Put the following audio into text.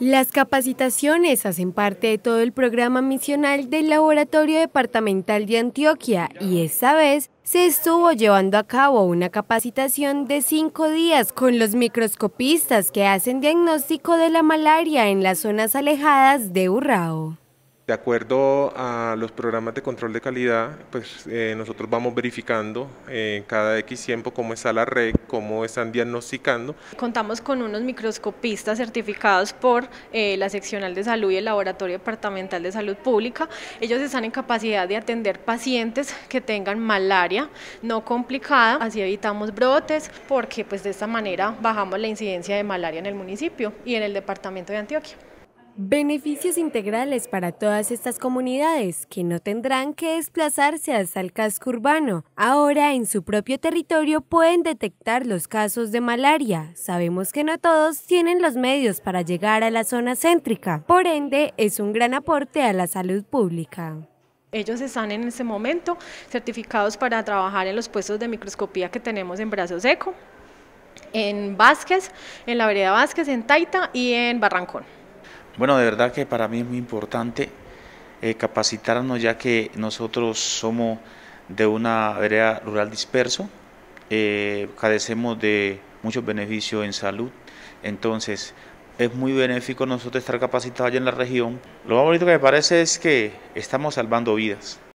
Las capacitaciones hacen parte de todo el programa misional del Laboratorio Departamental de Antioquia y esta vez se estuvo llevando a cabo una capacitación de cinco días con los microscopistas que hacen diagnóstico de la malaria en las zonas alejadas de Urrao. De acuerdo a los programas de control de calidad, pues eh, nosotros vamos verificando en eh, cada X tiempo cómo está la red, cómo están diagnosticando. Contamos con unos microscopistas certificados por eh, la seccional de salud y el laboratorio departamental de salud pública. Ellos están en capacidad de atender pacientes que tengan malaria no complicada, así evitamos brotes, porque pues de esta manera bajamos la incidencia de malaria en el municipio y en el departamento de Antioquia. Beneficios integrales para todas estas comunidades que no tendrán que desplazarse hasta el casco urbano. Ahora en su propio territorio pueden detectar los casos de malaria. Sabemos que no todos tienen los medios para llegar a la zona céntrica. Por ende, es un gran aporte a la salud pública. Ellos están en ese momento certificados para trabajar en los puestos de microscopía que tenemos en Brazo Seco, en Vázquez, en la vereda Vázquez, en Taita y en Barrancón. Bueno, de verdad que para mí es muy importante eh, capacitarnos ya que nosotros somos de una área rural disperso, eh, carecemos de muchos beneficios en salud, entonces es muy benéfico nosotros estar capacitados allá en la región. Lo más bonito que me parece es que estamos salvando vidas.